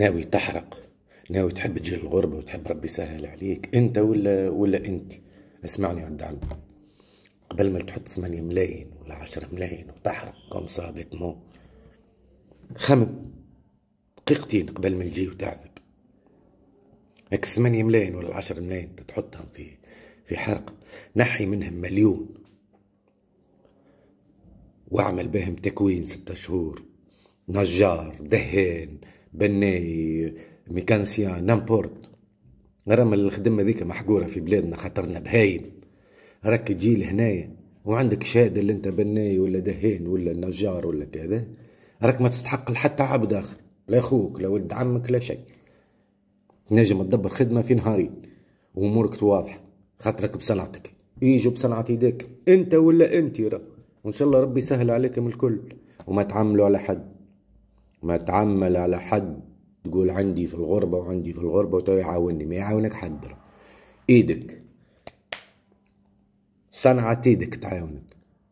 ناوي تحرق ناوي تحب تجي للغربة وتحب ربي يسهل عليك انت ولا ولا انت اسمعني عند علم قبل ما تحط ثمانية ملايين ولا عشرة ملايين وتحرق صابت مو خمم دقيقتين قبل ما تجي وتعذب هيك ثمانية ملايين ولا عشرة ملايين تحطهم في في حرق نحي منهم مليون واعمل بهم تكوين ستة شهور نجار دهان بناي ميكانسيا نامبورت رغم الخدمه ذيك محقوره في بلادنا خاطرنا بهايم راك تجي لهنايا وعندك شهاده اللي انت بناي ولا دهين ولا نجار ولا كذا راك ما تستحق حتى عبد اخر لا خوك لا ولد عمك لا شيء تنجم تدبر خدمه في نهارين وامورك واضحه خاطرك بصنعتك يجوا بصنعه يديك انت ولا انت راه وان شاء الله ربي يسهل عليكم الكل وما تعملوا على حد ما تعمل على حد تقول عندي في الغربة وعندي في الغربة وتو يعاوني ما يعاونك حد ايدك صنعة ايدك تعاونك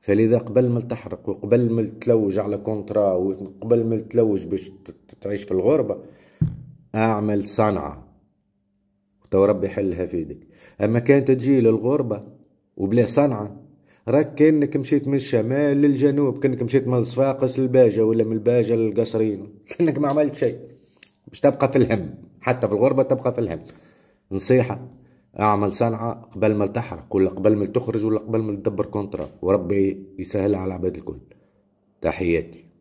فلذا قبل ما تحرق وقبل ما تلوج على كونترا وقبل ما تلوج باش تعيش في الغربة اعمل صنعة تو ربي يحلها في ايدك اما كانت تجي للغربة وبلا صنعة راك كانك مشيت من الشمال للجنوب كانك مشيت من صفاقس للباجة ولا من الباجة للقصرين كانك ما عملت شيء باش تبقى في الهم حتى في الغربة تبقى في الهم نصيحة اعمل صنعة قبل ما تحرق ولا قبل ما تخرج ولا قبل ما تدبر كونترا وربي يسهل على العباد الكل تحياتي